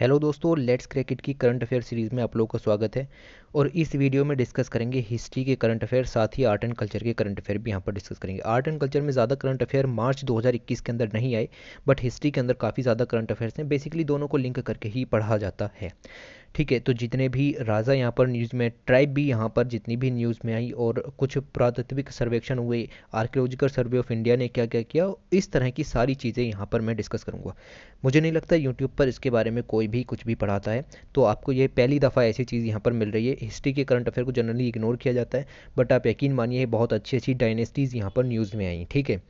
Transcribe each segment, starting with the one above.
Hello दोस्तों let's cricket की current affair series में आप लोगों का स्वागत है और इस वीडियो में डिस्कस करेंगे हिस्ट्री के करंट अफेयर साथ ही आर्ट एंड कल्चर के करंट अफेयर भी यहाँ पर डिस्कस करेंगे आर्ट एंड कल्चर में ज़्यादा करंट अफेयर मार्च 2021 के अंदर नहीं आए बट हिस्ट्री के अंदर काफ़ी ज़्यादा करंट अफेयर्स हैं बेसिकली दोनों को लिंक करके ही पढ़ा जाता है ठीक है तो जितने भी राजा यहाँ पर न्यूज़ में ट्राइब भी यहाँ पर जितनी भी न्यूज़ में आई और कुछ पुरातत्विक सर्वेक्षण हुए आर्कियोलॉजिकल सर्वे ऑफ इंडिया ने क्या क्या किया इस तरह की सारी चीज़ें यहाँ पर मैं डिस्कस करूँगा मुझे नहीं लगता यूट्यूब पर इसके बारे में कोई भी कुछ भी पढ़ाता है तो आपको ये पहली दफ़ा ऐसी चीज़ यहाँ पर मिल रही है हिस्ट्री के करंट अफेयर को जनरली इग्नोर किया जाता है बट आप यकीन मानिए बहुत अच्छी अच्छी डायनेस्टीज़ यहाँ पर न्यूज़ में आई ठीक है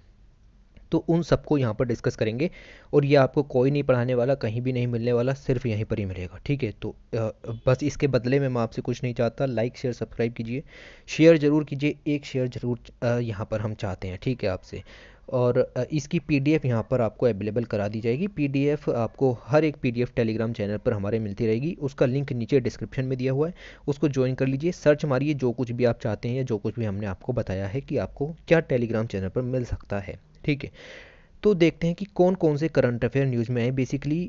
तो उन सबको यहाँ पर डिस्कस करेंगे और ये आपको कोई नहीं पढ़ाने वाला कहीं भी नहीं मिलने वाला सिर्फ यहीं पर ही मिलेगा ठीक है तो बस इसके बदले में मैं आपसे कुछ नहीं चाहता लाइक शेयर सब्सक्राइब कीजिए शेयर ज़रूर कीजिए एक शेयर ज़रूर यहाँ पर हम चाहते हैं ठीक है आपसे और इसकी पी डी एफ़ यहाँ पर आपको अवेलेबल करा दी जाएगी पी डी एफ़ आपको हर एक P D F Telegram channel पर हमारे मिलती रहेगी उसका लिंक नीचे डिस्क्रिप्शन में दिया हुआ है उसको ज्वाइन कर लीजिए सर्च मारिए जो कुछ भी आप चाहते हैं या जो कुछ भी हमने आपको बताया है कि आपको क्या टेलीग्राम चैनल पर मिल सकता है ठीक है तो देखते हैं कि कौन कौन से करंट अफेयर न्यूज़ में आए बेसिकली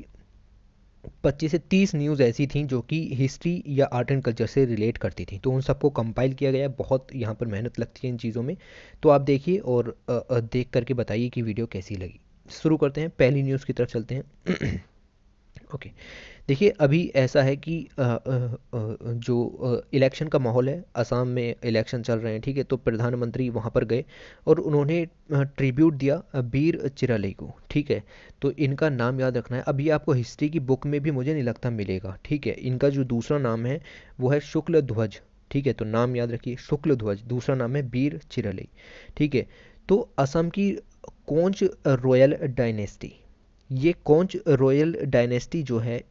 पच्चीस से तीस न्यूज़ ऐसी थी जो कि हिस्ट्री या आर्ट एंड कल्चर से रिलेट करती थी तो उन सबको कंपाइल किया गया बहुत यहाँ पर मेहनत लगती है इन चीज़ों में तो आप देखिए और देख करके बताइए कि वीडियो कैसी लगी शुरू करते हैं पहली न्यूज़ की तरफ चलते हैं ओके देखिए अभी ऐसा है कि जो इलेक्शन का माहौल है असम में इलेक्शन चल रहे हैं ठीक है तो प्रधानमंत्री वहाँ पर गए और उन्होंने ट्रिब्यूट दिया बीर चिरालई को ठीक है तो इनका नाम याद रखना है अभी आपको हिस्ट्री की बुक में भी मुझे नहीं लगता मिलेगा ठीक है इनका जो दूसरा नाम है वो है शुक्ल ध्वज ठीक है तो नाम याद रखिए शुक्ल ध्वज दूसरा नाम है बीर चिरालई ठीक है तो असम की कौच रॉयल डायनेस्टी ये कौच रॉयल डायनेस्टी जो है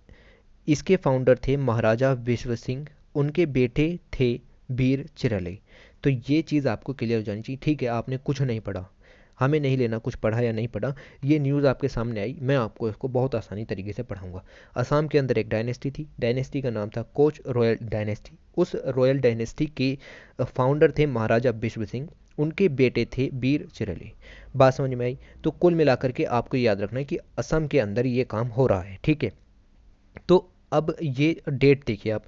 इसके फाउंडर थे महाराजा विश्व सिंह उनके बेटे थे वीर चिरले तो ये चीज़ आपको क्लियर हो जानी चाहिए ठीक है आपने कुछ नहीं पढ़ा हमें नहीं लेना कुछ पढ़ा या नहीं पढ़ा ये न्यूज़ आपके सामने आई मैं आपको इसको बहुत आसानी तरीके से पढ़ाऊंगा असम के अंदर एक डायनेस्टी थी डायनेस्टी का नाम था कोच रॉयल डायनेस्टी उस रॉयल डायनेस्टी के फाउंडर थे महाराजा विश्व सिंह उनके बेटे थे वीर चिरले बात समझ में आई तो कुल मिलाकर के आपको याद रखना है कि असम के अंदर ये काम हो रहा है ठीक है तो अब ये डेट देखिए आप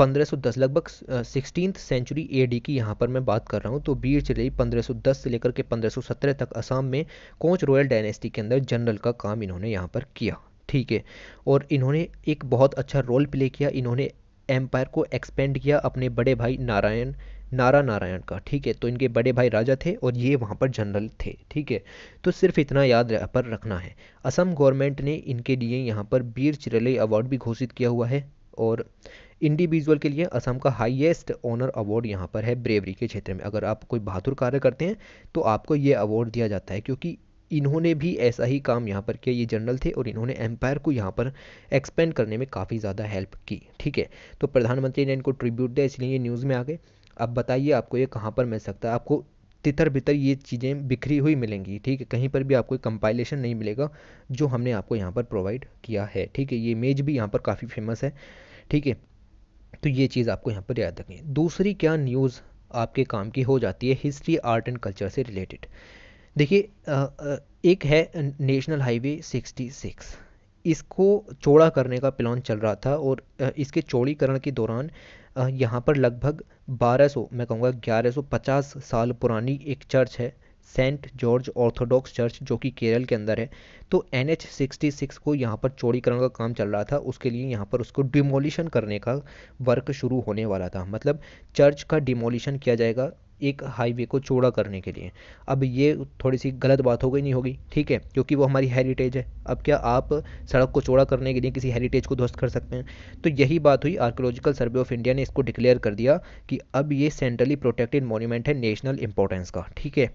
1510 लगभग सिक्सटीन सेंचुरी एडी की यहाँ पर मैं बात कर रहा हूँ तो बीर चिलई 1510 से लेकर के 1517 तक असम में कोच रॉयल डायनेस्टी के अंदर जनरल का काम इन्होंने यहाँ पर किया ठीक है और इन्होंने एक बहुत अच्छा रोल प्ले किया इन्होंने एम्पायर को एक्सपेंड किया अपने बड़े भाई नारायण नारा नारायण का ठीक है तो इनके बड़े भाई राजा थे और ये वहाँ पर जनरल थे ठीक है तो सिर्फ इतना याद पर रखना है असम गवर्नमेंट ने इनके लिए यहाँ पर बीर चिरले अवार्ड भी घोषित किया हुआ है और इंडिविजुअल के लिए असम का हाईएस्ट ऑनर अवार्ड यहाँ पर है ब्रेवरी के क्षेत्र में अगर आप कोई बहादुर कार्य करते हैं तो आपको ये अवार्ड दिया जाता है क्योंकि इन्होंने भी ऐसा ही काम यहाँ पर किया ये जनरल थे और इन्होंने एम्पायर को यहाँ पर एक्सपेंड करने में काफ़ी ज़्यादा हेल्प की ठीक है तो प्रधानमंत्री ने इनको ट्रिब्यूट दिया इसलिए ये न्यूज़ में आ गए अब बताइए आपको ये कहाँ पर मिल सकता है आपको तितर बितर ये चीज़ें बिखरी हुई मिलेंगी ठीक है कहीं पर भी आपको कंपाइलेशन नहीं मिलेगा जो हमने आपको यहाँ पर प्रोवाइड किया है ठीक है ये इमेज भी यहाँ पर काफ़ी फेमस है ठीक है तो ये चीज़ आपको यहाँ पर याद रखनी है दूसरी क्या न्यूज़ आपके काम की हो जाती है हिस्ट्री आर्ट एंड कल्चर से रिलेटेड देखिए एक है नेशनल हाईवे 66 इसको चौड़ा करने का प्लान चल रहा था और इसके चौड़ीकरण के दौरान यहाँ पर लगभग 1200 मैं कहूँगा 1150 साल पुरानी एक चर्च है सेंट जॉर्ज ऑर्थोडॉक्स चर्च जो कि केरल के अंदर है तो एन एच सिक्सटी सिक्स को यहाँ पर चौड़ीकरण का काम चल रहा था उसके लिए यहाँ पर उसको डिमोलिशन करने का वर्क शुरू होने वाला था मतलब चर्च का डिमोलिशन किया जाएगा एक हाईवे को चौड़ा करने के लिए अब ये थोड़ी सी गलत बात हो गई नहीं होगी ठीक है क्योंकि वो हमारी हेरिटेज है अब क्या आप सड़क को चौड़ा करने के लिए किसी हेरिटेज को ध्वस्त कर सकते हैं तो यही बात हुई आर्कोलॉजिकल सर्वे ऑफ इंडिया ने इसको डिक्लेयर कर दिया कि अब ये सेंट्रली प्रोटेक्टेड मोन्यूमेंट है नेशनल इंपॉर्टेंस का ठीक है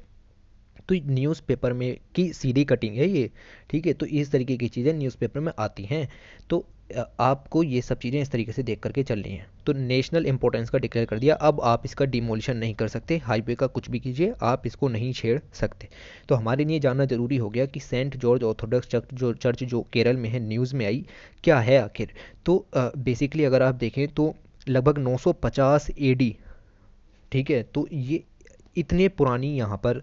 तो न्यूज़पेपर में की सीधी कटिंग है ये ठीक है तो इस तरीके की चीज़ें न्यूज़पेपर में आती हैं तो आपको ये सब चीज़ें इस तरीके से देख करके चलनी है तो नेशनल इंपॉर्टेंस का डिक्लेयर कर दिया अब आप इसका डिमोलिशन नहीं कर सकते हाईवे का कुछ भी कीजिए आप इसको नहीं छेड़ सकते तो हमारे लिए जानना जरूरी हो गया कि सेंट जॉर्ज ऑर्थोडॉक्स चर्च जो चर्च जो केरल में है न्यूज़ में आई क्या है आखिर तो बेसिकली अगर आप देखें तो लगभग 950 एडी ठीक है तो ये इतने पुरानी यहाँ पर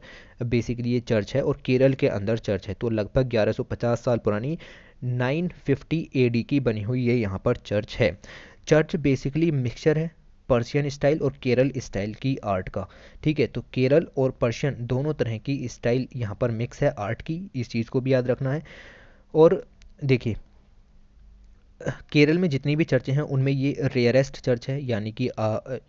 बेसिकली ये चर्च है और केरल के अंदर चर्च है तो लगभग 1150 साल पुरानी 950 एडी की बनी हुई ये यहाँ पर चर्च है चर्च बेसिकली मिक्सचर है पर्शियन स्टाइल और केरल स्टाइल की आर्ट का ठीक है तो केरल और पर्शियन दोनों तरह की स्टाइल यहाँ पर मिक्स है आर्ट की इस चीज़ को भी याद रखना है और देखिए केरल में जितनी भी चर्चें हैं उनमें ये रेयरेस्ट चर्च है यानी कि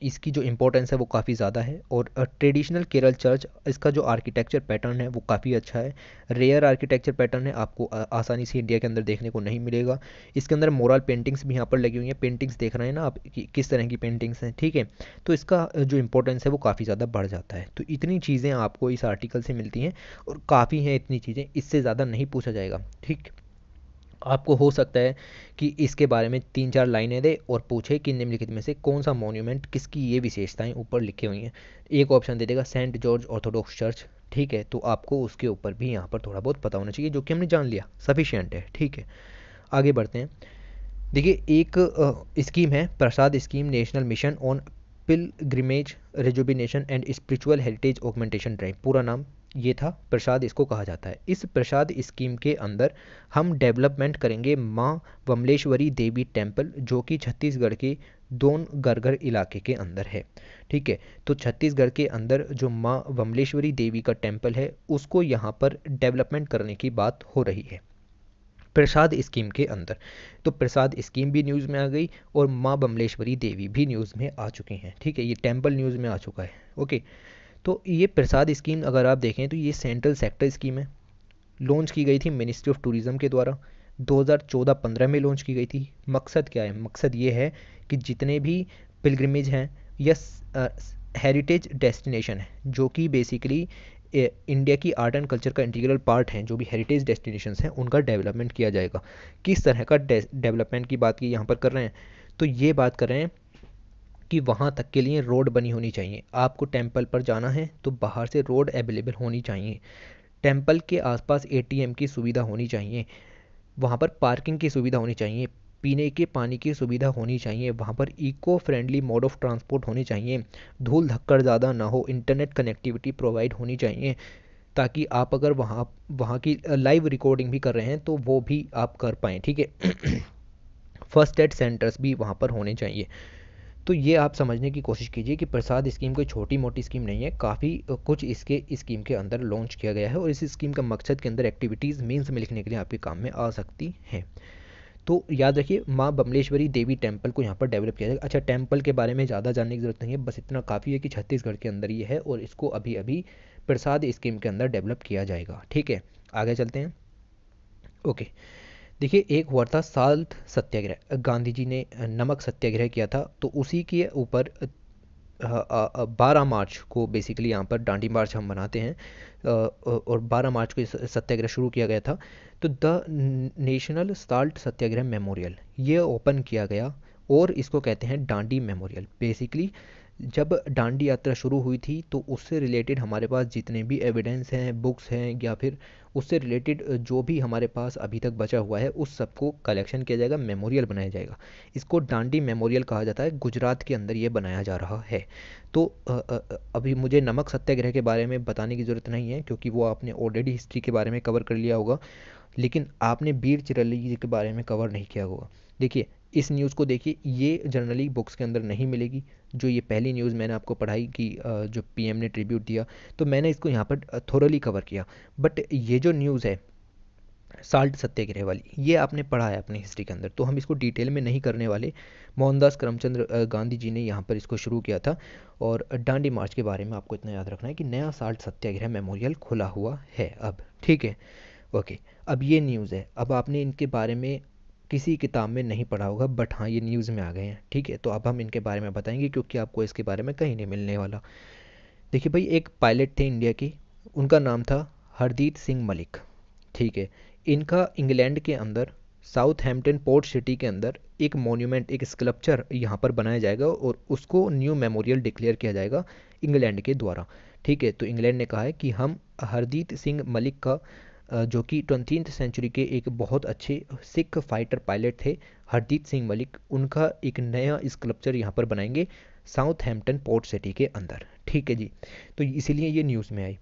इसकी जो इम्पोर्टेंस है वो काफ़ी ज़्यादा है और ट्रेडिशनल केरल चर्च इसका जो आर्किटेक्चर पैटर्न है वो काफ़ी अच्छा है रेयर आर्किटेक्चर पैटर्न है आपको आसानी से इंडिया के अंदर देखने को नहीं मिलेगा इसके अंदर मोरल पेंटिंग्स भी यहाँ पर लगी हुई हैं पेंटिंग्स देख रहे हैं ना आप कि, किस तरह की पेंटिंग्स हैं ठीक है तो इसका जो इम्पोर्टेंस है वो काफ़ी ज़्यादा बढ़ जाता है तो इतनी चीज़ें आपको इस आर्टिकल से मिलती हैं और काफ़ी हैं इतनी चीज़ें इससे ज़्यादा नहीं पूछा जाएगा ठीक आपको हो सकता है कि इसके बारे में तीन चार लाइनें दे और पूछे कि निम्नलिखित में से कौन सा मॉन्यूमेंट किसकी ये विशेषताएं ऊपर लिखी हुई हैं एक ऑप्शन दे देगा सेंट जॉर्ज ऑर्थोडॉक्स चर्च ठीक है तो आपको उसके ऊपर भी यहाँ पर थोड़ा बहुत पता होना चाहिए जो कि हमने जान लिया सफिशियंट है ठीक है आगे बढ़ते हैं देखिए एक स्कीम है PRASAD scheme National mission on Pilgrimage Rejuvenation and Spiritual Heritage Augmentation drive पूरा नाम ये था प्रसाद इसको कहा जाता है इस प्रसाद स्कीम के अंदर हम डेवलपमेंट करेंगे माँ वमलेश्वरी देवी टेम्पल जो कि छत्तीसगढ़ के दोन गरगर इलाके के अंदर है ठीक है तो छत्तीसगढ़ के अंदर जो माँ वमलेश्वरी देवी का टेम्पल है उसको यहाँ पर डेवलपमेंट करने की बात हो रही है प्रसाद स्कीम के अंदर तो प्रसाद स्कीम भी न्यूज़ में आ गई और माँ बमलेश्वरी देवी भी न्यूज़ में आ चुकी हैं ठीक है ये टेम्पल न्यूज़ में आ चुका है ओके तो ये प्रसाद स्कीम अगर आप देखें तो ये सेंट्रल सेक्टर स्कीम है लॉन्च की गई थी मिनिस्ट्री ऑफ टूरिज़्म के द्वारा 2014-15 में लॉन्च की गई थी मकसद क्या है मकसद ये है कि जितने भी पिलग्रमेज हैं या हेरिटेज डेस्टिनेशन है जो कि बेसिकली इंडिया की आर्ट एंड कल्चर का इंटीग्रल पार्ट हैं जो भी हेरिटेज डेस्टिनेशन हैं उनका डेवलपमेंट किया जाएगा किस तरह का डेवलपमेंट की बात की यहाँ पर कर रहे हैं तो ये बात कर रहे हैं कि वहाँ तक के लिए रोड बनी होनी चाहिए आपको टेम्पल पर जाना है तो बाहर से रोड अवेलेबल होनी चाहिए टेम्पल के आसपास एटीएम की सुविधा होनी चाहिए वहाँ पर पार्किंग की सुविधा होनी चाहिए पीने के पानी की सुविधा होनी चाहिए वहाँ पर eco friendly mode of transport होनी चाहिए धूल धक्कर ज़्यादा ना हो इंटरनेट कनेक्टिविटी प्रोवाइड होनी चाहिए ताकि आप अगर वहाँ वहाँ की लाइव रिकॉर्डिंग भी कर रहे हैं तो वो भी आप कर पाएँ ठीक है फर्स्ट एड सेंटर्स भी वहाँ पर होने चाहिए तो ये आप समझने की कोशिश कीजिए कि प्रसाद स्कीम कोई छोटी मोटी स्कीम नहीं है काफ़ी कुछ इसके स्कीम के अंदर लॉन्च किया गया है और इस स्कीम का मकसद के अंदर एक्टिविटीज़ मीन्स में लिखने के लिए आपके काम में आ सकती हैं तो याद रखिए माँ बमलेश्वरी देवी टेम्पल को यहाँ पर डेवलप किया जाएगा अच्छा टेम्पल के बारे में ज़्यादा जानने की ज़रूरत नहीं है बस इतना काफ़ी है कि छत्तीसगढ़ के अंदर ये है और इसको अभी अभी प्रसाद स्कीम के अंदर डेवलप किया जाएगा ठीक है आगे चलते हैं ओके देखिए एक हुआ था साल्ट सत्याग्रह गांधी जी ने नमक सत्याग्रह किया था तो उसी के ऊपर बारह मार्च को बेसिकली यहाँ पर डांडी मार्च हम मनाते हैं और बारह मार्च को सत्याग्रह शुरू किया गया था तो the National Salt Satyagraha Memorial ये ओपन किया गया और इसको कहते हैं डांडी मेमोरियल बेसिकली जब डांडी यात्रा शुरू हुई थी तो उससे रिलेटेड हमारे पास जितने भी एविडेंस हैं बुक्स हैं या फिर उससे रिलेटेड जो भी हमारे पास अभी तक बचा हुआ है उस सबको कलेक्शन किया जाएगा मेमोरियल बनाया जाएगा इसको डांडी मेमोरियल कहा जाता है गुजरात के अंदर ये बनाया जा रहा है तो अभी मुझे नमक सत्याग्रह के बारे में बताने की ज़रूरत नहीं है क्योंकि वो आपने ऑलरेडी हिस्ट्री के बारे में कवर कर लिया होगा लेकिन आपने बीर चिरली के बारे में कवर नहीं किया होगा देखिए इस न्यूज़ को देखिए ये जनरली बुक्स के अंदर नहीं मिलेगी जो ये पहली न्यूज़ मैंने आपको पढ़ाई कि जो पीएम ने ट्रिब्यूट दिया तो मैंने इसको यहाँ पर थोरली कवर किया बट ये जो न्यूज़ है साल्ट सत्याग्रह वाली ये आपने पढ़ा है अपनी हिस्ट्री के अंदर तो हम इसको डिटेल में नहीं करने वाले मोहनदास करमचंद्र गांधी जी ने यहाँ पर इसको शुरू किया था और डांडी मार्च के बारे में आपको इतना याद रखना है कि नया साल्ट सत्याग्रह मेमोरियल खुला हुआ है अब ठीक है ओके अब ये न्यूज़ है अब आपने इनके बारे में किसी किताब में नहीं पढ़ा होगा बट हाँ ये न्यूज़ में आ गए हैं ठीक है तो अब हम इनके बारे में बताएंगे क्योंकि आपको इसके बारे में कहीं नहीं मिलने वाला देखिए भाई एक पायलट थे इंडिया की उनका नाम था हरदीप सिंह मलिक ठीक है इनका इंग्लैंड के अंदर साउथ हैम्पटन पोर्ट सिटी के अंदर एक मोन्यूमेंट एक स्कल्पचर यहाँ पर बनाया जाएगा और उसको न्यू मेमोरियल डिक्लेयर किया जाएगा इंग्लैंड के द्वारा ठीक है तो इंग्लैंड ने कहा है कि हम हरदीप सिंह मलिक का जो कि ट्वेंटी सेंचुरी के एक बहुत अच्छे सिख फाइटर पायलट थे हरदीप सिंह मलिक उनका एक नया स्कल्पचर यहाँ पर बनाएंगे साउथ हेम्पटन पोर्ट सिटी के अंदर ठीक है जी तो इसीलिए ये न्यूज़ में आई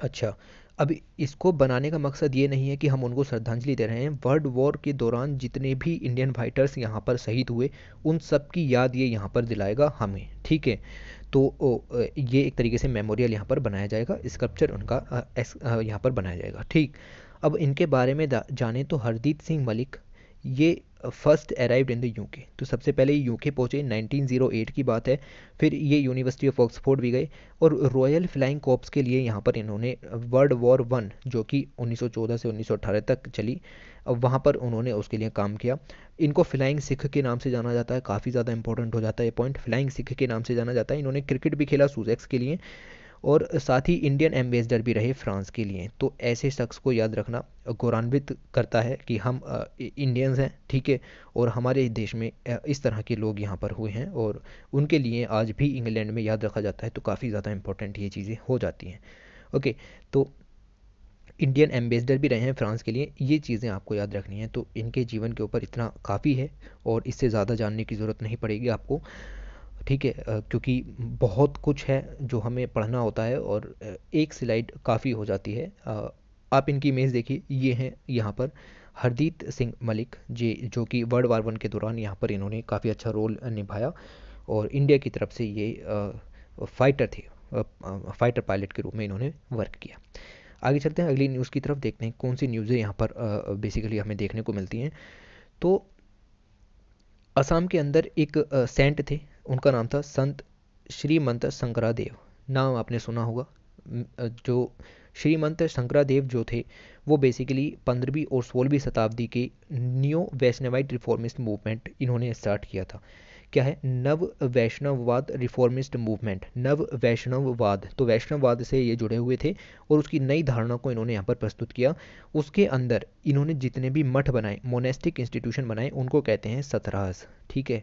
अच्छा अब इसको बनाने का मकसद ये नहीं है कि हम उनको श्रद्धांजलि दे रहे हैं वर्ल्ड वॉर के दौरान जितने भी इंडियन फाइटर्स यहाँ पर शहीद हुए उन सब की याद ये यहाँ पर दिलाएगा हमें ठीक है तो ये एक तरीके से मेमोरियल यहाँ पर बनाया जाएगा स्कल्पचर उनका यहाँ पर बनाया जाएगा ठीक अब इनके बारे में जाने तो हरदीप सिंह मलिक ये first arrived in the UK तो सबसे पहले ये यूके पहुंचे 1908 की बात है फिर ये यूनिवर्सिटी ऑफ ऑक्सफोर्ड भी गए और रॉयल फ्लाइंग कॉप्स के लिए यहाँ पर इन्होंने वर्ल्ड वॉर वन जो कि 1914 से 1918 तक चली वहाँ पर उन्होंने उसके लिए काम किया इनको फ्लाइंग सिख के नाम से जाना जाता है काफ़ी ज़्यादा इंपॉर्टेंट हो जाता है ये पॉइंट फ्लाइंग सिख के नाम से जाना जाता है इन्होंने क्रिकेट भी खेला सुजेक्स के लिए और साथ ही इंडियन एम्बेसडर भी रहे फ्रांस के लिए तो ऐसे शख्स को याद रखना गौरवान्वित करता है कि हम इंडियंस हैं ठीक है और हमारे देश में इस तरह के लोग यहाँ पर हुए हैं और उनके लिए आज भी इंग्लैंड में याद रखा जाता है तो काफ़ी ज़्यादा इम्पोर्टेंट ये चीज़ें हो जाती हैं ओके तो इंडियन एम्बेसडर भी रहे हैं फ्रांस के लिए ये चीज़ें आपको याद रखनी है तो इनके जीवन के ऊपर इतना काफ़ी है और इससे ज़्यादा जानने की ज़रूरत नहीं पड़ेगी आपको ठीक है क्योंकि बहुत कुछ है जो हमें पढ़ना होता है और एक स्लाइड काफ़ी हो जाती है आप इनकी इमेज देखिए ये हैं यहाँ पर हरदीप सिंह मलिक जी जो कि वर्ल्ड वार वन के दौरान यहाँ पर इन्होंने काफ़ी अच्छा रोल निभाया और इंडिया की तरफ से ये फाइटर थे फाइटर पायलट के रूप में इन्होंने वर्क किया आगे चलते हैं अगली न्यूज़ की तरफ देखते हैं कौन सी न्यूज़ें यहाँ पर बेसिकली हमें देखने को मिलती हैं तो असम के अंदर एक सेंट थे उनका नाम था संत श्रीमंत शंकरादेव नाम आपने सुना होगा जो श्रीमंत शंकरादेव जो थे वो बेसिकली पंद्रहवीं और सोलहवीं शताब्दी के न्यू वैष्णवाइट रिफॉर्मिस्ट मूवमेंट इन्होंने स्टार्ट किया था क्या है नव वैष्णववाद रिफॉर्मिस्ट मूवमेंट नव वैष्णववाद तो वैष्णववाद से ये जुड़े हुए थे और उसकी नई धारणा को इन्होंने यहाँ पर प्रस्तुत किया उसके अंदर इन्होंने जितने भी मठ बनाए मोनेस्टिक इंस्टीट्यूशन बनाए उनको कहते हैं सतरास ठीक है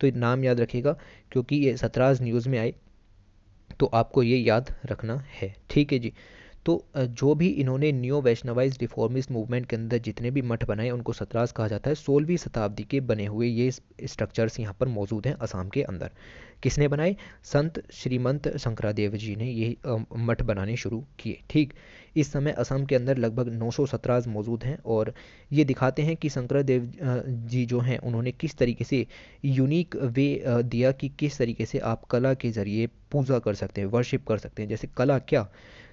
तो नाम याद रखिएगा क्योंकि ये सतराज न्यूज़ में आए तो आपको ये याद रखना है ठीक है जी तो जो भी इन्होंने न्यू वैष्णवाइज रिफॉर्मिस्ट मूवमेंट के अंदर जितने भी मठ बनाए उनको सतराज कहा जाता है सोलहवीं शताब्दी के बने हुए ये स्ट्रक्चर्स यहाँ पर मौजूद हैं असम के अंदर किसने बनाए संत श्रीमंत शंकरादेव जी ने ये मठ बनाने शुरू किए ठीक इस समय असम के अंदर लगभग 900 सत्राज मौजूद हैं और ये दिखाते हैं कि शंकरादेव जी जो हैं उन्होंने किस तरीके से यूनिक वे दिया कि किस तरीके से आप कला के ज़रिए पूजा कर सकते हैं वर्शिप कर सकते हैं जैसे कला क्या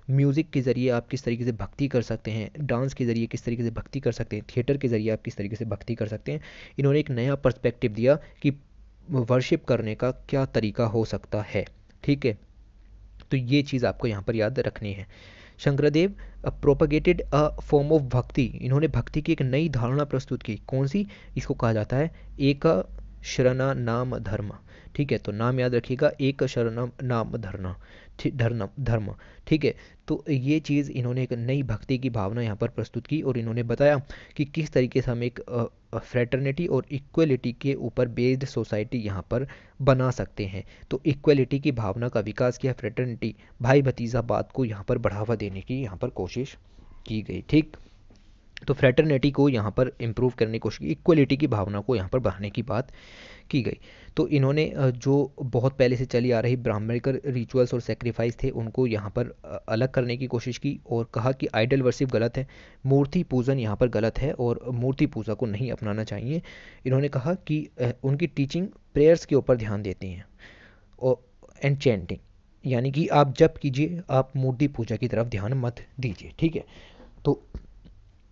म्यूज़िक के ज़रिए आप किस तरीके से भक्ति कर सकते हैं डांस के ज़रिए किस तरीके से भक्ति कर सकते हैं थिएटर के ज़रिए आप किस तरीके से भक्ति कर सकते हैं इन्होंने एक नया पर्सपेक्टिव दिया कि वर्शिप करने का क्या तरीका हो सकता है ठीक है तो ये चीज़ आपको यहाँ पर याद रखनी है Shankardev propagated a form of bhakti इन्होंने भक्ति की एक नई धारणा प्रस्तुत की कौन सी इसको कहा जाता है एक शरणा नाम धर्म ठीक है तो नाम याद रखिएगा एक शरण नाम धरना धर्म धर्म ठीक है तो ये चीज़ इन्होंने एक नई भक्ति की भावना यहाँ पर प्रस्तुत की और इन्होंने बताया कि किस तरीके से हम एक फ्रेटर्निटी और इक्वलिटी के ऊपर बेस्ड सोसाइटी यहाँ पर बना सकते हैं तो इक्वलिटी की भावना का विकास किया फ्रेटर्निटी भाई भतीजा बात को यहाँ पर बढ़ावा देने की यहाँ पर कोशिश की गई ठीक तो फ्रेटर्निटी को यहाँ पर इम्प्रूव करने की कोशिश इक्वलिटी की भावना को यहाँ पर बढ़ाने की बात की गई तो इन्होंने जो बहुत पहले से चली आ रही ब्राह्मणिकल रिचुअल्स और सेक्रीफाइस थे उनको यहाँ पर अलग करने की कोशिश की और कहा कि आइडल वर्शिप गलत है मूर्ति पूजन यहाँ पर गलत है और मूर्ति पूजा को नहीं अपनाना चाहिए इन्होंने कहा कि उनकी टीचिंग प्रेयर्स के ऊपर ध्यान देती हैं और एंड चैंटिंग यानी कि आप जब कीजिए आप मूर्ति पूजा की तरफ ध्यान मत दीजिए ठीक है तो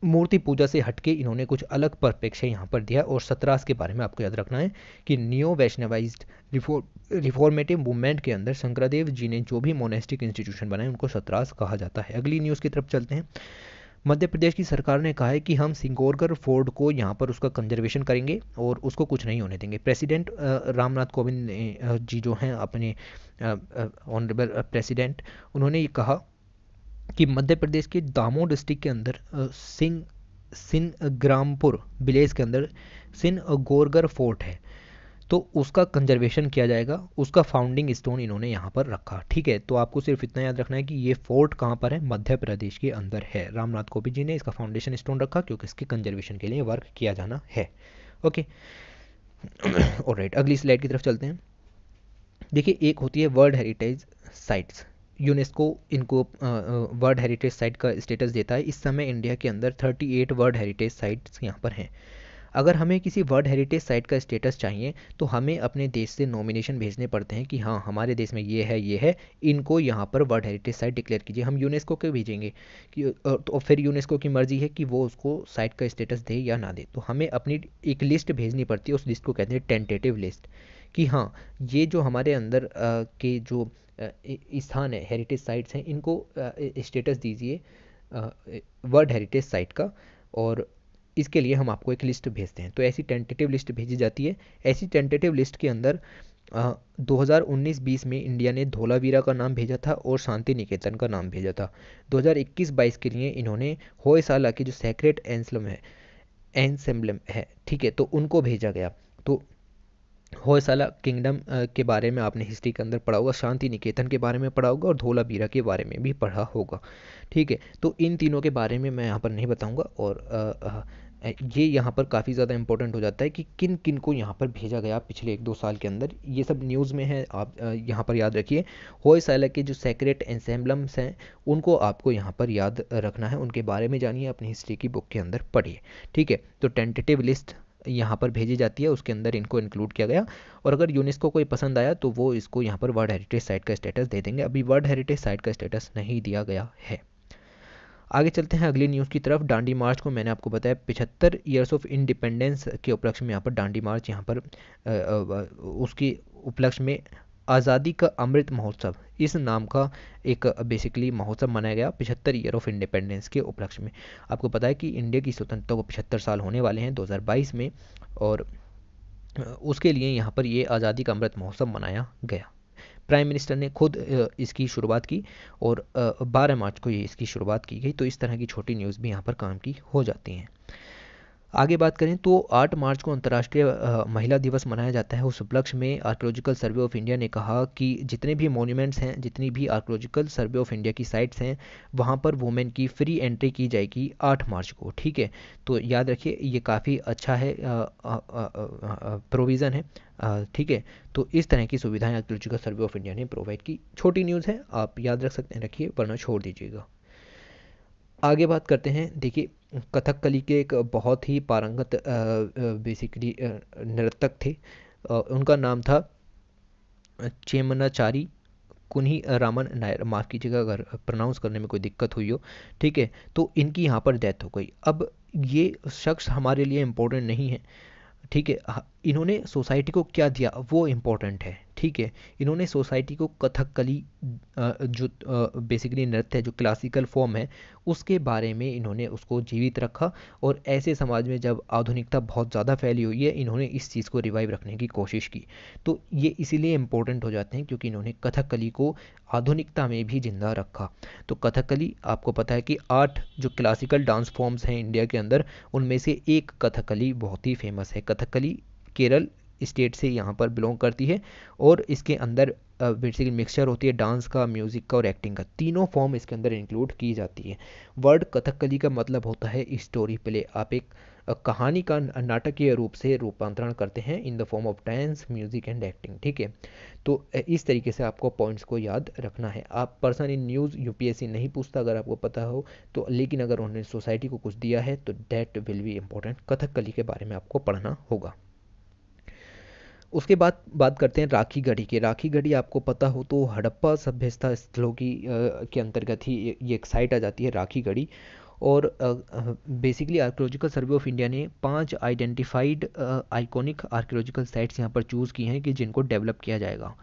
मूर्ति पूजा से हटके इन्होंने कुछ अलग परिप्रेक्ष्य यहाँ पर दिया और सतरास के बारे में आपको याद रखना है कि neo Vaishnavite reformative reform, movement के अंदर शंकरादेव जी ने जो भी मोनेस्टिक इंस्टीट्यूशन बनाए उनको सतरास कहा जाता है अगली न्यूज़ की तरफ चलते हैं मध्य प्रदेश की सरकार ने कहा है कि हम सिंगोरगर फोर्ड को यहाँ पर उसका कंजर्वेशन करेंगे और उसको कुछ नहीं होने देंगे प्रेसिडेंट रामनाथ कोविंद जी जो हैं अपने ऑनरेबल प्रेसिडेंट उन्होंने ये कहा कि मध्य प्रदेश के दामोह डिस्ट्रिक्ट के अंदर सिंह सिन ग्रामपुर विलेज के अंदर सिन गोरगर फोर्ट है तो उसका कंजर्वेशन किया जाएगा उसका फाउंडिंग स्टोन इन्होंने यहाँ पर रखा ठीक है तो आपको सिर्फ इतना याद रखना है कि ये फोर्ट कहाँ पर है मध्य प्रदेश के अंदर है रामनाथ कोविंद जी ने इसका फाउंडेशन स्टोन रखा क्योंकि इसके कंजर्वेशन के लिए वर्क किया जाना है ओके और राइट अगली स्लाइड की तरफ चलते हैं देखिए एक होती है वर्ल्ड हेरिटेज साइट्स यूनेस्को इनको वर्ल्ड हेरिटेज साइट का स्टेटस देता है इस समय इंडिया के अंदर 38 वर्ल्ड हेरिटेज साइट्स यहाँ पर हैं अगर हमें किसी वर्ल्ड हेरिटेज साइट का स्टेटस चाहिए तो हमें अपने देश से नॉमिनेशन भेजने पड़ते हैं कि हाँ हमारे देश में ये है ये है इनको यहाँ पर वर्ल्ड हेरिटेज साइट डिक्लेयर कीजिए हम यूनेस्को के भेजेंगे कि तो फिर यूनेस्को की मर्जी है कि वो उसको साइट का स्टेटस दे या ना दे तो हमें अपनी एक लिस्ट भेजनी पड़ती है उस लिस्ट को कहते हैं टेंटेटिव लिस्ट कि हाँ ये जो हमारे अंदर आ, के जो स्थान है हेरिटेज साइट्स हैं इनको स्टेटस दीजिए वर्ल्ड हेरिटेज साइट का और इसके लिए हम आपको एक लिस्ट भेजते हैं तो ऐसी टेंटेटिव लिस्ट भेजी जाती है ऐसी टेंटेटिव लिस्ट के अंदर 2019-20 में इंडिया ने धोलावीरा का नाम भेजा था और शांति निकेतन का नाम भेजा था 2021-22 के लिए इन्होंने होयसाला के जो सेक्रेट एंसलम है एंसेम्बलम है ठीक है तो उनको भेजा गया तो होयसाला किंगडम के बारे में आपने हिस्ट्री के अंदर पढ़ा होगा शांति निकेतन के बारे में पढ़ा होगा और धोला बीरा के बारे में भी पढ़ा होगा ठीक है तो इन तीनों के बारे में मैं यहाँ पर नहीं बताऊँगा और आ, आ, ये यहाँ पर काफ़ी ज़्यादा इंपॉर्टेंट हो जाता है कि किन किन को यहाँ पर भेजा गया पिछले एक दो साल के अंदर ये सब न्यूज़ में है आप यहाँ पर याद रखिए होयसाला के जो सेक्रेट एंसेम्बलम्स हैं उनको आपको यहाँ पर याद रखना है उनके बारे में जानिए अपनी हिस्ट्री की बुक के अंदर पढ़िए ठीक है तो टेंटेटिव लिस्ट यहाँ पर भेजी जाती है उसके अंदर इनको इंक्लूड किया गया और अगर यूनेस्को कोई पसंद आया तो वो इसको यहाँ पर वर्ल्ड हेरिटेज साइट का स्टेटस दे देंगे अभी वर्ल्ड हेरिटेज साइट का स्टेटस नहीं दिया गया है आगे चलते हैं अगली न्यूज़ की तरफ डांडी मार्च को मैंने आपको बताया पिछहत्तर ईयर्स ऑफ इंडिपेंडेंस के उपलक्ष्य में यहाँ पर डांडी मार्च यहाँ पर उसकी उपलक्ष्य में आज़ादी का अमृत महोत्सव इस नाम का एक बेसिकली महोत्सव मनाया गया पिछहत्तर ईयर ऑफ इंडिपेंडेंस के उपलक्ष्य में आपको पता है कि इंडिया की स्वतंत्रता को पिछहत्तर साल होने वाले हैं 2022 में और उसके लिए यहाँ पर ये आज़ादी का अमृत महोत्सव मनाया गया प्राइम मिनिस्टर ने खुद इसकी शुरुआत की और 12 मार्च को ये इसकी शुरुआत की गई तो इस तरह की छोटी न्यूज़ भी यहाँ पर काम की हो जाती हैं आगे बात करें तो 8 मार्च को अंतर्राष्ट्रीय महिला दिवस मनाया जाता है उस उपलक्ष्य में आर्कोलॉजिकल सर्वे ऑफ इंडिया ने कहा कि जितने भी मोन्यूमेंट्स हैं जितनी भी आर्कोलॉजिकल सर्वे ऑफ इंडिया की साइट्स हैं वहाँ पर वुमेन की फ्री एंट्री की जाएगी 8 मार्च को ठीक है तो याद रखिए ये काफ़ी अच्छा है प्रोविज़न है ठीक है तो इस तरह की सुविधाएँ आर्कोलॉजिकल सर्वे ऑफ इंडिया ने प्रोवाइड की छोटी न्यूज़ है आप याद रख सकते हैं रखिए वरना छोड़ दीजिएगा आगे बात करते हैं देखिए कथकली के एक बहुत ही पारंगत बेसिकली नृतक थे उनका नाम था चेमनाचारी कुन्ही रामन नायर माफ़ कीजिएगा अगर प्रोनाउंस करने में कोई दिक्कत हुई हो ठीक है तो इनकी यहाँ पर डेथ हो गई अब ये शख्स हमारे लिए इम्पोर्टेंट नहीं है ठीक है इन्होंने सोसाइटी को क्या दिया वो इम्पोर्टेंट है ठीक है इन्होंने सोसाइटी को कथकली जो बेसिकली नृत्य है जो क्लासिकल फॉर्म है उसके बारे में इन्होंने उसको जीवित रखा और ऐसे समाज में जब आधुनिकता बहुत ज़्यादा फैली हुई है इन्होंने इस चीज़ को रिवाइव रखने की कोशिश की तो ये इसीलिए इम्पोर्टेंट हो जाते हैं क्योंकि इन्होंने कथकली को आधुनिकता में भी जिंदा रखा तो कथकली आपको पता है कि आठ जो क्लासिकल डांस फॉर्म्स हैं इंडिया के अंदर उनमें से एक कथकली बहुत ही फेमस है कथकली केरल स्टेट से यहाँ पर बिलोंग करती है और इसके अंदर बेसिकली मिक्सचर होती है डांस का म्यूज़िक का और एक्टिंग का तीनों फॉर्म इसके अंदर इंक्लूड की जाती है वर्ड कथकली का मतलब होता है स्टोरी प्ले आप एक कहानी का नाटकीय रूप से रूपांतरण करते हैं in the form of dance music and acting ठीक है तो इस तरीके से आपको पॉइंट्स को याद रखना है आप पर्सन इन न्यूज़ यूपीएससी नहीं पूछता अगर आपको पता हो तो लेकिन अगर उन्होंने सोसाइटी को कुछ दिया है तो that will be important Kathakali के बारे में आपको पढ़ना होगा उसके बाद बात करते हैं राखी गढ़ी की राखी गढ़ी आपको पता हो तो हड़प्पा सभ्यता स्थलों की के अंतर्गत ही ये एक साइट आ जाती है राखी गढ़ी और basically archaeological survey of India ने पांच आइडेंटिफाइड आइकॉनिक आर्कियोलॉजिकल साइट्स यहाँ पर चूज़ की हैं कि जिनको डेवलप किया जाएगा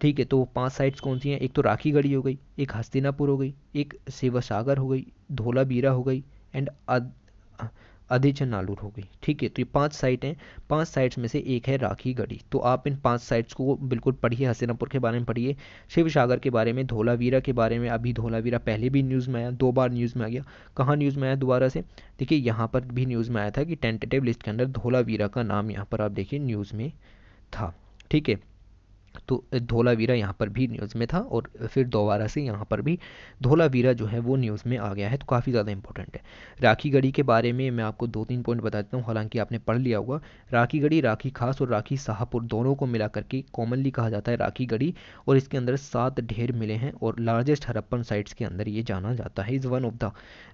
ठीक है तो पांच साइट्स कौन सी हैं एक तो राखी गढ़ी हो गई एक हस्तिनापुर हो गई एक सेवा सागर हो गई धोला बीरा हो गई एंड आधी नालूर हो गई ठीक है तो ये पांच साइट हैं पांच साइट्स में से एक है राखी गढ़ी तो आप इन पांच साइट्स को बिल्कुल पढ़िए हसीनापुर के बारे में पढ़िए शिव सागर के बारे में धोलावीरा के बारे में अभी धोलावीरा पहले भी न्यूज़ में आया दो बार न्यूज़ में आ गया कहाँ न्यूज़ में आया दोबारा से देखिए यहाँ पर भी न्यूज़ में आया था कि टेंटेटिव लिस्ट के अंदर धोलावीरा का नाम यहाँ पर आप देखिए न्यूज़ में था ठीक है तो धोलावीरा यहाँ पर भी न्यूज़ में था और फिर दोबारा से यहाँ पर भी धोलावीरा जो है वो न्यूज़ में आ गया है तो काफ़ी ज़्यादा इंपॉर्टेंट है राखी गढ़ी के बारे में मैं आपको दो तीन पॉइंट बता देता हूँ हालांकि आपने पढ़ लिया होगा राखी गढ़ी राखी खास और राखी शाहपुर दोनों को मिला करके कॉमनली कहा जाता है राखी गढ़ी और इसके अंदर सात ढेर मिले हैं और लार्जेस्ट हरप्पन साइट्स के अंदर ये जाना जाता है is one of the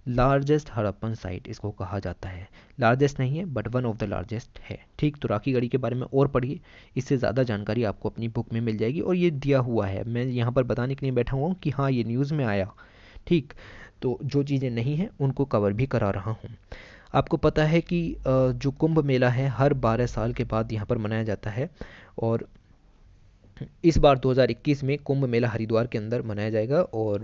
largest Harappan site इसको कहा जाता है लार्जेस्ट नहीं है but one of the largest है ठीक तो राखी गढ़ी के बारे में और पढ़िए इससे ज़्यादा जानकारी आपको अपनी बुक रूप में मिल जाएगी और ये दिया हुआ है मैं यहाँ पर बताने के लिए बैठा हुआ हूँ कि हाँ ये न्यूज़ में आया ठीक तो जो चीज़ें नहीं हैं उनको कवर भी करा रहा हूँ आपको पता है कि जो कुंभ मेला है हर बारह साल के बाद यहाँ पर मनाया जाता है और इस बार 2021 में कुंभ मेला हरिद्वार के अंदर मनाया जाएगा और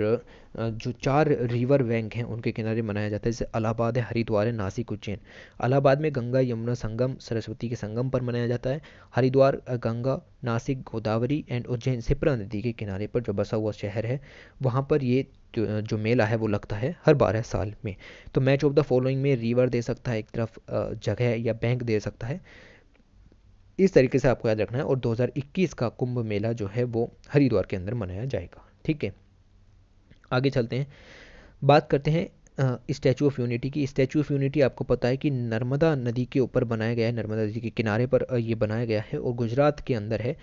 जो चार रिवर बैंक हैं उनके किनारे मनाया जाता है जैसे अलाहाबाद है हरिद्वार है नासिक उज्जैन अलाहाबाद में गंगा यमुना संगम सरस्वती के संगम पर मनाया जाता है हरिद्वार गंगा नासिक गोदावरी एंड उज्जैन सिप्रा नदी के किनारे पर जो बसा हुआ शहर है वहाँ पर ये जो, जो मेला है वो लगता है हर बारह साल में तो मैच ऑफ द फॉलोइंग में रिवर दे सकता है एक तरफ जगह या बैंक दे सकता है इस तरीके से आपको याद रखना है और 2021 का कुंभ मेला जो है वो हरिद्वार के अंदर मनाया जाएगा ठीक है आगे चलते हैं बात करते हैं स्टैचू ऑफ यूनिटी की स्टैचू ऑफ यूनिटी आपको पता है कि नर्मदा नदी के ऊपर बनाया गया है नर्मदा नदी के किनारे पर ये बनाया गया है और गुजरात के अंदर है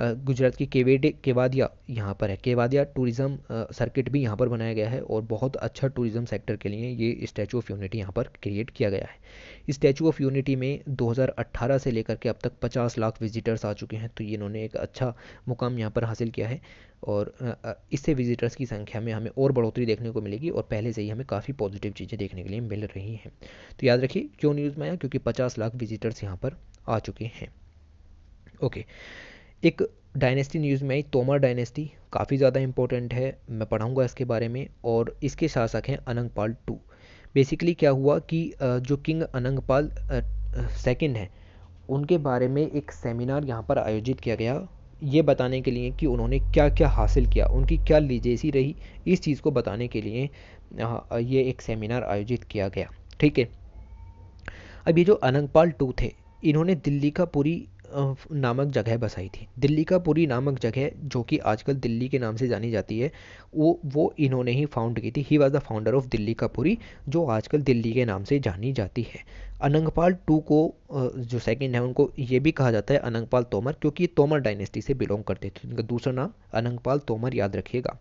गुजरात की केवेडे केवादिया यहाँ पर है केवादिया टूरिज़्म सर्किट भी यहाँ पर बनाया गया है और बहुत अच्छा टूरिज़्म सेक्टर के लिए ये स्टैचू ऑफ यूनिटी यहाँ पर क्रिएट किया गया है स्टैचू ऑफ यूनिटी में 2018 से लेकर के अब तक 50 लाख विजिटर्स आ चुके हैं तो इन्होंने एक अच्छा मुकाम यहाँ पर हासिल किया है और इससे विजिटर्स की संख्या में हमें और बढ़ोतरी देखने को मिलेगी और पहले से ही हमें काफ़ी पॉजिटिव चीज़ें देखने के लिए मिल रही हैं तो याद रखिए क्यों न्यूज़ में आया क्योंकि पचास लाख विजिटर्स यहाँ पर आ चुके हैं ओके okay. एक डायनेस्टी न्यूज़ में आई तोमर डायनेस्टी काफ़ी ज़्यादा इंपॉर्टेंट है मैं पढ़ाऊँगा इसके बारे में और इसके शासक हैं अनंगपाल टू बेसिकली क्या हुआ कि जो किंग अनंगपाल सेकेंड हैं उनके बारे में एक सेमिनार यहाँ पर आयोजित किया गया ये बताने के लिए कि उन्होंने क्या क्या हासिल किया उनकी क्या लीजेसी रही इस चीज़ को बताने के लिए ये एक सेमिनार आयोजित किया गया ठीक है अब ये जो अनंगपाल टू थे इन्होंने दिल्ली का पूरी नामक जगह बसाई थी दिल्ली का पुरी नामक जगह जो कि आजकल दिल्ली के नाम से जानी जाती है वो वो इन्होंने ही फाउंड की थी he was the founder of Delhi का पुरी जो आजकल दिल्ली के नाम से जानी जाती है अनंगपाल टू को जो सेकेंड है उनको ये भी कहा जाता है अनंगपाल तोमर क्योंकि ये तोमर डायनेस्टी से बिलोंग करते थे उनका दूसरा नाम अनंगपाल तोमर याद रखिएगा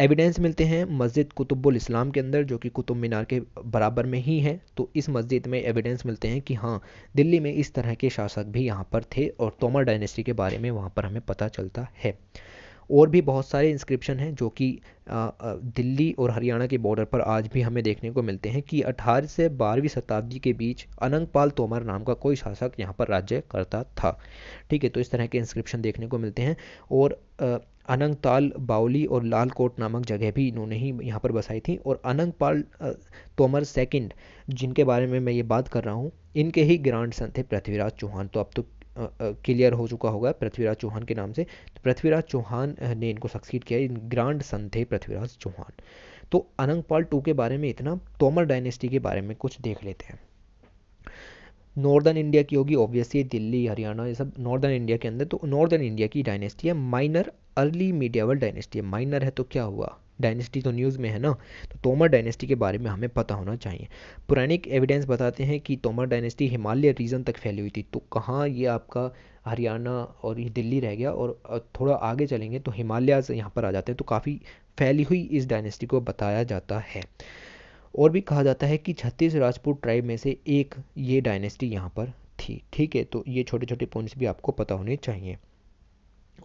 एविडेंस मिलते हैं मस्जिद कुतुबुल इस्लाम के अंदर जो कि कुतुब मीनार के बराबर में ही है तो इस मस्जिद में एविडेंस मिलते हैं कि हाँ दिल्ली में इस तरह के शासक भी यहाँ पर थे और तोमर डायनेस्टी के बारे में वहाँ पर हमें पता चलता है और भी बहुत सारे इंस्क्रिप्शन हैं जो कि दिल्ली और हरियाणा के बॉर्डर पर आज भी हमें देखने को मिलते हैं कि 18 से 12वीं शताब्दी के बीच अनंगपाल तोमर नाम का कोई शासक यहाँ पर राज्य करता था ठीक है तो इस तरह के इंस्क्रिप्शन देखने को मिलते हैं और अनंगताल बाउली और लालकोट नामक जगह भी इन्होंने ही यहाँ पर बसाई थी और अनंगपाल तोमर सेकंड जिनके बारे में मैं ये बात कर रहा हूँ इनके ही ग्रांड सन थे पृथ्वीराज चौहान तो अब तो क्लियर हो चुका होगा पृथ्वीराज चौहान के नाम से तो पृथ्वीराज चौहान ने इनको सक्सीड किया इन ग्रांड सन थे पृथ्वीराज चौहान तो अनंगपाल टू के बारे में इतना तोमर डायनेस्टी के बारे में कुछ देख लेते हैं नॉर्दर्न इंडिया की होगी ऑब्वियसली दिल्ली हरियाणा ये सब नॉर्दर्न इंडिया के अंदर तो नॉर्दर्न इंडिया की डायनेस्टी है माइनर अर्ली मीडियावल डायनेस्टी है माइनर है तो क्या हुआ डायनेस्टी तो न्यूज़ में है ना तो तोमर डायनेस्टी के बारे में हमें पता होना चाहिए पुरानिक एविडेंस बताते हैं कि तोमर डायनेस्टी हिमालय रीजन तक फैली हुई थी तो कहाँ ये आपका हरियाणा और ये दिल्ली रह गया और थोड़ा आगे चलेंगे तो हिमालय यहाँ पर आ जाते हैं तो काफ़ी फैली हुई इस डायनेस्टी को बताया जाता है और भी कहा जाता है कि छत्तीस राजपूत ट्राइब में से एक ये डायनेस्टी यहाँ पर थी ठीक है तो ये छोटे छोटे पॉइंट्स भी आपको पता होने चाहिए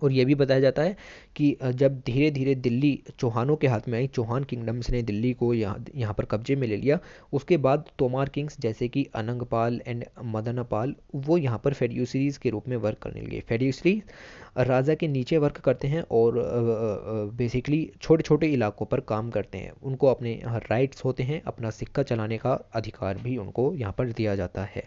और ये भी बताया जाता है कि जब धीरे धीरे दिल्ली चौहानों के हाथ में आई चौहान किंगडम्स ने दिल्ली को यहाँ यहाँ पर कब्जे में ले लिया उसके बाद तोमार किंग्स जैसे कि अनंगपाल एंड मदनपाल वो यहाँ पर फेड्यूसरीज़ के रूप में वर्क करने लगे फेड्यूसरीज राजा के नीचे वर्क करते हैं और बेसिकली छोटे छोटे इलाकों पर काम करते हैं उनको अपने राइट्स होते हैं अपना सिक्का चलाने का अधिकार भी उनको यहाँ पर दिया जाता है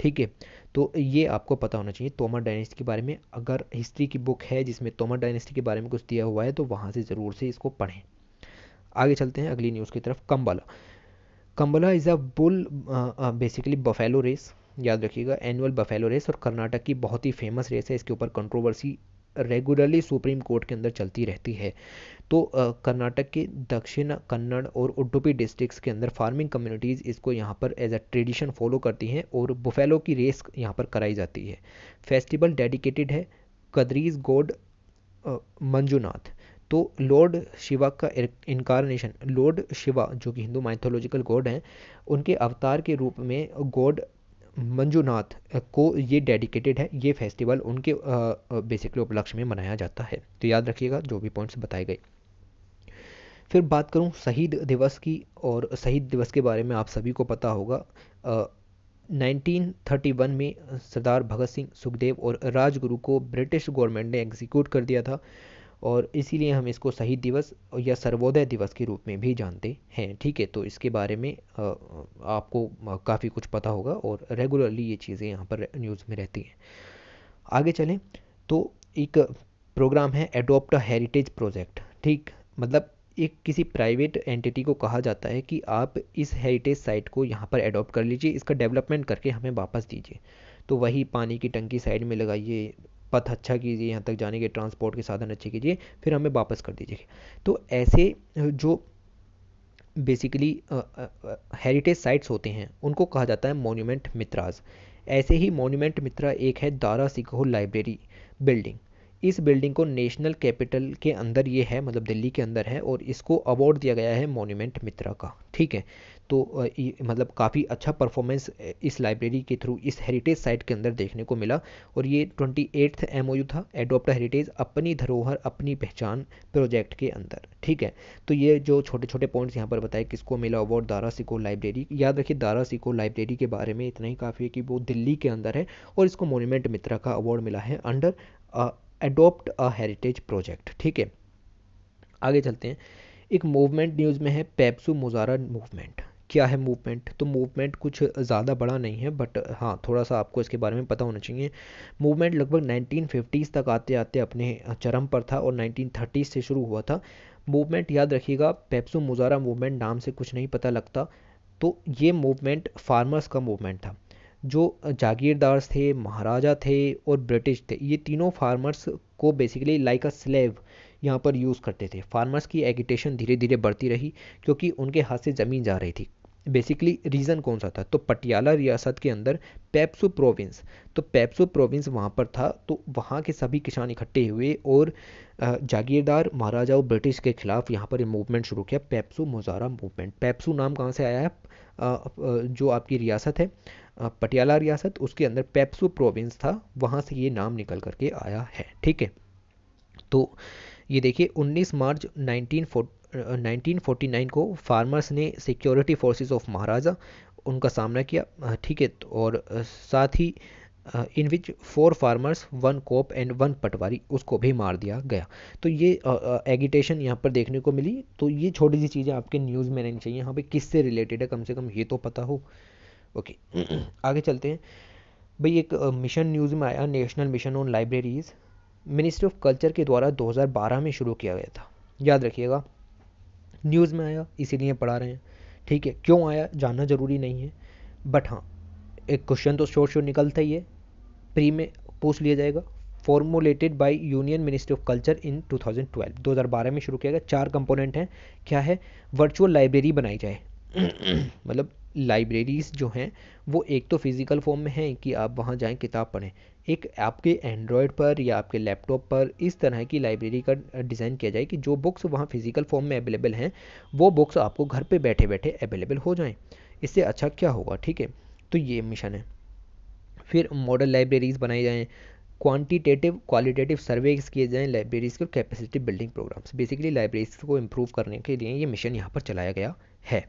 ठीक है तो ये आपको पता होना चाहिए तोमर डायनेस्टी के बारे में अगर हिस्ट्री की बुक है जिसमें तोमर डायनेस्टी के बारे में कुछ दिया हुआ है तो वहाँ से ज़रूर से इसको पढ़ें आगे चलते हैं अगली न्यूज़ की तरफ Kambala Kambala is a bull basically buffalo race याद रखिएगा एनुअल बफेलो रेस और कर्नाटक की बहुत ही फेमस रेस है इसके ऊपर कंट्रोवर्सी रेगुलरली सुप्रीम कोर्ट के अंदर चलती रहती है तो कर्नाटक के दक्षिण कन्नड़ और उडुपी डिस्ट्रिक्ट्स के अंदर फार्मिंग कम्युनिटीज़ इसको यहाँ पर एज अ ट्रेडिशन फॉलो करती हैं और बुफेलो की रेस यहाँ पर कराई जाती है फेस्टिवल डेडिकेटेड है कदरीज गोड मंजुनाथ तो लॉर्ड शिवा का इनकारनेशन लॉर्ड शिवा जो कि हिंदू माइथोलॉजिकल गॉड हैं उनके अवतार के रूप में गॉड मंजूनाथ को ये डेडिकेटेड है ये फेस्टिवल उनके बेसिकली उपलक्ष्य में मनाया जाता है तो याद रखिएगा जो भी पॉइंट्स बताए गए फिर बात करूँ शहीद दिवस की और शहीद दिवस के बारे में आप सभी को पता होगा आ, 1931 में सरदार भगत सिंह सुखदेव और राजगुरु को ब्रिटिश गवर्नमेंट ने एग्जीक्यूट कर दिया था और इसीलिए हम इसको शहीद दिवस या सर्वोदय दिवस के रूप में भी जानते हैं ठीक है तो इसके बारे में आपको काफ़ी कुछ पता होगा और रेगुलरली ये चीज़ें यहाँ पर न्यूज़ में रहती हैं आगे चलें तो एक प्रोग्राम है एडोप्ट हेरिटेज प्रोजेक्ट ठीक मतलब एक किसी प्राइवेट एंटिटी को कहा जाता है कि आप इस हेरिटेज साइट को यहाँ पर एडोप्ट कर लीजिए इसका डेवलपमेंट करके हमें वापस दीजिए तो वही पानी की टंकी साइड में लगाइए पथ अच्छा कीजिए यहाँ तक जाने के ट्रांसपोर्ट के साधन अच्छे कीजिए फिर हमें वापस कर दीजिए तो ऐसे जो बेसिकली हेरिटेज साइट्स होते हैं उनको कहा जाता है मोन्यूमेंट मित्राज ऐसे ही मोन्यूमेंट मित्रा एक है दारा सिकोह लाइब्रेरी बिल्डिंग इस बिल्डिंग को नेशनल कैपिटल के अंदर ये है मतलब दिल्ली के अंदर है और इसको अवार्ड दिया गया है मोन्यूमेंट मित्रा का ठीक है तो मतलब काफ़ी अच्छा परफॉर्मेंस इस लाइब्रेरी के थ्रू इस हेरिटेज साइट के अंदर देखने को मिला और ये ट्वेंटी एट्थ एम था एडोप्ट हेरिटेज अपनी धरोहर अपनी पहचान प्रोजेक्ट के अंदर ठीक है तो ये जो छोटे छोटे पॉइंट्स यहाँ पर बताए किसको मिला अवार्ड दारा सिको लाइब्रेरी याद रखिए दारा सिको लाइब्रेरी के बारे में इतना ही काफ़ी है कि वो दिल्ली के अंदर है और इसको मोन्यूमेंट मित्रा का अवार्ड मिला है under adopt a heritage project ठीक है आगे चलते हैं एक मूवमेंट न्यूज़ में है पेप्सू मुजारा मूवमेंट क्या है मूवमेंट तो मूवमेंट कुछ ज़्यादा बड़ा नहीं है बट हाँ थोड़ा सा आपको इसके बारे में पता होना चाहिए मूवमेंट लगभग 1950s तक आते आते अपने चरम पर था और 1930s से शुरू हुआ था मूवमेंट याद रखिएगा पेप्सू मुजारा मूवमेंट नाम से कुछ नहीं पता लगता तो ये मूवमेंट फार्मर्स का मूवमेंट था जो जागीरदार थे महाराजा थे और ब्रिटिश थे ये तीनों फार्मर्स को बेसिकली लाइक अ स्लेव यहाँ पर यूज़ करते थे फार्मर्स की एगिटेशन धीरे धीरे बढ़ती रही क्योंकि उनके हाथ से ज़मीन जा रही थी बेसिकली रीज़न कौन सा था तो पटियाला रियासत के अंदर पैप्सू प्रोविंस तो पैप्सू प्रोविंस वहाँ पर था तो वहाँ के सभी किसान इकट्ठे हुए और जागीरदार महाराजा और ब्रिटिश के खिलाफ यहाँ पर मूवमेंट शुरू किया पैप्सू मुजारा मूवमेंट पैप्सू नाम कहाँ से आया है जो आपकी रियासत है पटियाला रियासत उसके अंदर पेप्सू प्रोविंस था वहाँ से ये नाम निकल करके आया है ठीक है तो ये देखिए 19 मार्च 19 1949 को फार्मर्स ने सिक्योरिटी फोर्सेस ऑफ महाराजा उनका सामना किया ठीक है तो और साथ ही in which four farmers one cop and one patwari उसको भी मार दिया गया तो ये एगिटेशन यहाँ पर देखने को मिली तो ये छोटी सी चीज़ें आपके न्यूज़ में रहनी चाहिए यहाँ पे किससे रिलेटेड है कम से कम ये तो पता हो ओके आगे चलते हैं भाई एक मिशन न्यूज़ में आया national mission on libraries ministry of culture के द्वारा 2012 में शुरू किया गया था याद रखिएगा न्यूज़ में आया इसीलिए पढ़ा रहे हैं ठीक है क्यों आया जानना ज़रूरी नहीं है बट हाँ एक क्वेश्चन तो शोर शोर निकलता ही है प्री में पूछ लिया जाएगा formulated by union ministry of culture in 2012 2012 में शुरू किया गया चार कंपोनेंट हैं क्या है वर्चुअल लाइब्रेरी बनाई जाए मतलब लाइब्रेरीज़ जो हैं वो एक तो फ़िज़िकल फॉर्म में हैं कि आप वहाँ जाएं किताब पढ़ें एक आपके एंड्रॉयड पर या आपके लैपटॉप पर इस तरह की लाइब्रेरी का डिज़ाइन किया जाए कि जो बुक्स वहाँ फ़िज़िकल फॉर्म में अवेलेबल हैं वो बुक्स आपको घर पर बैठे बैठे अवेलेबल हो जाएँ इससे अच्छा क्या होगा ठीक है तो ये मिशन है फिर मॉडल लाइब्रेरीज़ बनाई जाएँ क्वांटिटेटिव क्वालिटेटिव सर्वेज किए जाएँ लाइब्रेरीज़ के capacity building programmes basically libraries को इम्प्रूव करने के लिए ये मिशन यहाँ पर चलाया गया है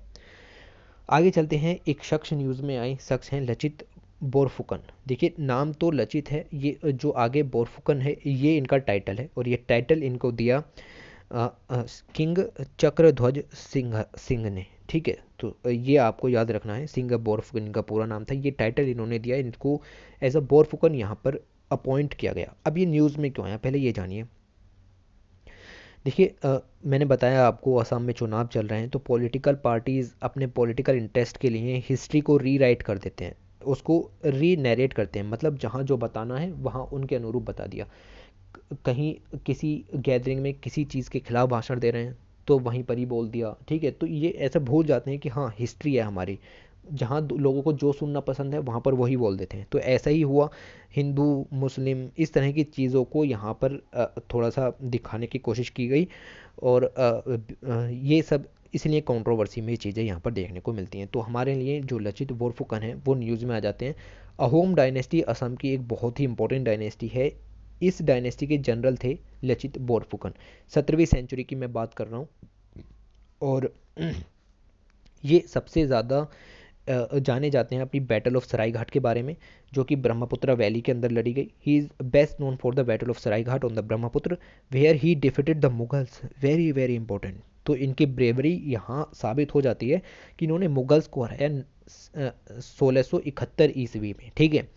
आगे चलते हैं एक शख्स न्यूज़ में आए शख्स हैं लचित बोरफुकन देखिए नाम तो लचित है ये जो आगे बोरफुकन है ये इनका टाइटल है और ये टाइटल इनको दिया आ, आ, किंग चक्रध्वज सिंह सिंह ने ठीक है तो ये आपको याद रखना है सिंह बोरफुकन इनका पूरा नाम था ये टाइटल इन्होंने दिया इनको एज अ बोरफुकन यहाँ पर अपॉइंट किया गया अब ये न्यूज़ में क्यों आया पहले ये जानिए देखिए मैंने बताया आपको असम में चुनाव चल रहे हैं तो पॉलिटिकल पार्टीज़ अपने पॉलिटिकल इंटरेस्ट के लिए हिस्ट्री को रीराइट कर देते हैं उसको री नरेट करते हैं मतलब जहाँ जो बताना है वहाँ उनके अनुरूप बता दिया कहीं किसी गैदरिंग में किसी चीज़ के खिलाफ भाषण दे रहे हैं तो वहीं पर ही बोल दिया ठीक है तो ये ऐसा भूल जाते हैं कि हाँ हिस्ट्री है हमारी जहाँ लोगों को जो सुनना पसंद है वहाँ पर वही बोल देते हैं तो ऐसा ही हुआ हिंदू मुस्लिम इस तरह की चीज़ों को यहाँ पर थोड़ा सा दिखाने की कोशिश की गई और ये सब इसलिए कंट्रोवर्सी में ये चीज़ें यहाँ पर देखने को मिलती हैं तो हमारे लिए जो लचित बोरफुकन हैं वो न्यूज़ में आ जाते हैं अहोम डायनेस्टी असम की एक बहुत ही इंपॉर्टेंट डायनेस्टी है इस डायनेस्टी के जनरल थे लचित बोरफुकन सत्रहवीं सेंचुरी की मैं बात कर रहा हूँ और ये सबसे ज़्यादा जाने जाते हैं अपनी बैटल ऑफ सरायघाट के बारे में जो कि ब्रह्मपुत्र वैली के अंदर लड़ी गई he is best known for the battle of Saraighat on the Brahmaputra where he defeated the Mughals very very important तो इनकी ब्रेवरी यहाँ साबित हो जाती है कि इन्होंने मुगल्स को हराया सोलह सौ इकहत्तर ईस्वी में ठीक है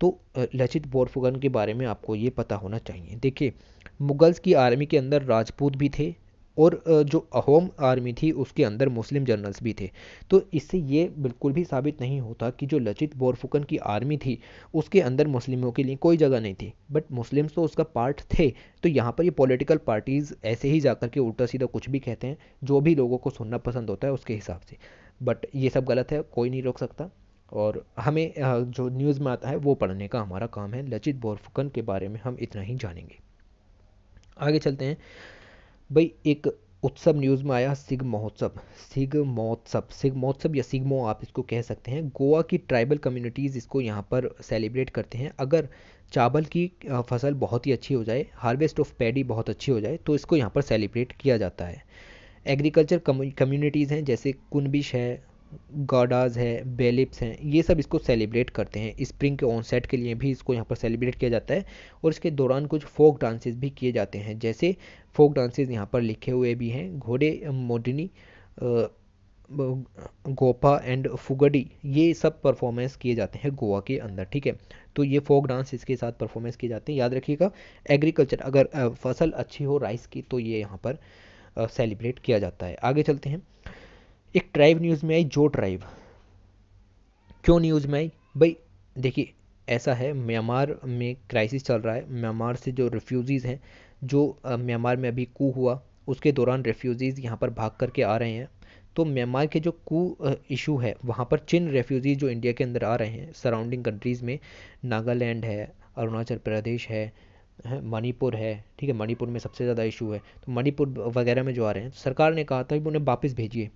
तो लचित बोरफुगन के बारे में आपको ये पता होना चाहिए देखिए मुगल्स की आर्मी के अंदर राजपूत भी थे और जो अहोम आर्मी थी उसके अंदर मुस्लिम जनरल्स भी थे तो इससे ये बिल्कुल भी साबित नहीं होता कि जो लचित बोरफुकन की आर्मी थी उसके अंदर मुस्लिमों के लिए कोई जगह नहीं थी बट मुस्लिम्स तो उसका पार्ट थे तो यहाँ पर ये पॉलिटिकल पार्टीज़ ऐसे ही जाकर के उल्टा सीधा कुछ भी कहते हैं जो भी लोगों को सुनना पसंद होता है उसके हिसाब से बट ये सब गलत है कोई नहीं रोक सकता और हमें जो न्यूज़ में आता है वो पढ़ने का हमारा काम है लचित बोरफुकन के बारे में हम इतना ही जानेंगे आगे चलते हैं भाई एक उत्सव न्यूज़ में आया सिग महोत्सव सिग महोत्सव सिग महोत्सव या सिगमो आप इसको कह सकते हैं गोवा की ट्राइबल कम्युनिटीज़ इसको यहाँ पर सेलिब्रेट करते हैं अगर चावल की फसल बहुत ही अच्छी हो जाए हार्वेस्ट ऑफ पैडी बहुत अच्छी हो जाए तो इसको यहाँ पर सेलिब्रेट किया जाता है एग्रीकल्चर कम्युनिटीज़ हैं जैसे कुनबिश है गाडाज है बेलिप्स हैं ये सब इसको सेलिब्रेट करते हैं स्प्रिंग के ऑनसेट के लिए भी इसको यहाँ पर सेलिब्रेट किया जाता है और इसके दौरान कुछ फोक डांसेस भी किए जाते हैं जैसे फोक डांसेस यहाँ पर लिखे हुए भी हैं घोड़े मोडनी गोपा एंड फुगडी ये सब परफॉर्मेंस किए जाते हैं गोवा के अंदर ठीक है तो ये फोक डांस इसके साथ परफॉर्मेंस किए जाते हैं याद रखिएगा एग्रीकल्चर अगर फसल अच्छी हो राइस की तो ये यहाँ पर सेलिब्रेट किया जाता है आगे चलते हैं एक ट्राइब न्यूज़ में आई जो ट्राइब क्यों न्यूज़ में आई भाई देखिए ऐसा है म्यांमार में क्राइसिस चल रहा है म्यांमार से जो रिफ्यूज़ीज़ हैं जो म्यांमार में अभी कू हुआ उसके दौरान रेफ्यूज़ीज़ यहाँ पर भाग करके आ रहे हैं तो म्यांमार के जो कू इशू है वहाँ पर चिन रेफ्यूजीज़ जो इंडिया के अंदर आ रहे हैं सराउंडिंग कंट्रीज़ में नागालैंड है अरुणाचल प्रदेश है मणिपुर है ठीक है मणिपुर में सबसे ज़्यादा इशू है तो मणिपुर वगैरह में जो आ रहे हैं सरकार ने कहा था कि उन्हें वापस भेजिए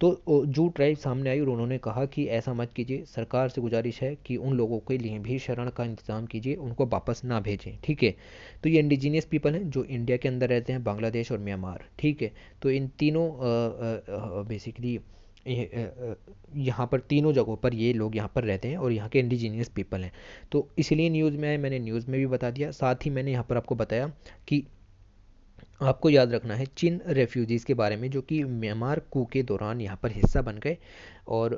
तो जो ट्राइब सामने आई और उन्होंने कहा कि ऐसा मत कीजिए सरकार से गुजारिश है कि उन लोगों के लिए भी शरण का इंतज़ाम कीजिए उनको वापस ना भेजें ठीक है तो ये इंडिजीनियस पीपल हैं जो इंडिया के अंदर रहते हैं बांग्लादेश और म्यांमार ठीक है तो इन तीनों बेसिकली यहाँ पर तीनों जगहों पर ये लोग यहाँ पर रहते हैं और यहाँ के इंडिजीनियस पीपल हैं तो इसलिए न्यूज़ में आए मैंने न्यूज़ में भी बता दिया साथ ही मैंने यहाँ पर आपको बताया कि आपको याद रखना है चिन रेफ्यूजीज़ के बारे में जो कि म्यांमार कू के दौरान यहाँ पर हिस्सा बन गए और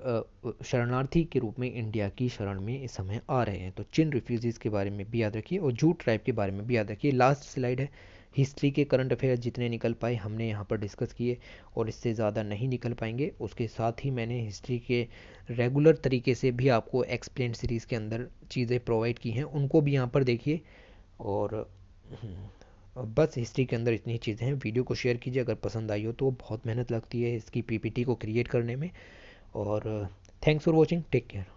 शरणार्थी के रूप में इंडिया की शरण में इस समय आ रहे हैं तो चिन रेफ्यूजीज़ के बारे में भी याद रखिए और जू ट्राइब के बारे में भी याद रखिए लास्ट स्लाइड है हिस्ट्री के करंट अफेयर जितने निकल पाए हमने यहाँ पर डिस्कस किए और इससे ज़्यादा नहीं निकल पाएंगे उसके साथ ही मैंने हिस्ट्री के रेगुलर तरीके से भी आपको एक्सप्लेन सीरीज़ के अंदर चीज़ें प्रोवाइड की हैं उनको भी यहाँ पर देखिए और हम्म, बस हिस्ट्री के अंदर इतनी चीज़ें हैं वीडियो को शेयर कीजिए अगर पसंद आई हो तो बहुत मेहनत लगती है इसकी पीपीटी को क्रिएट करने में और thanks for watching take care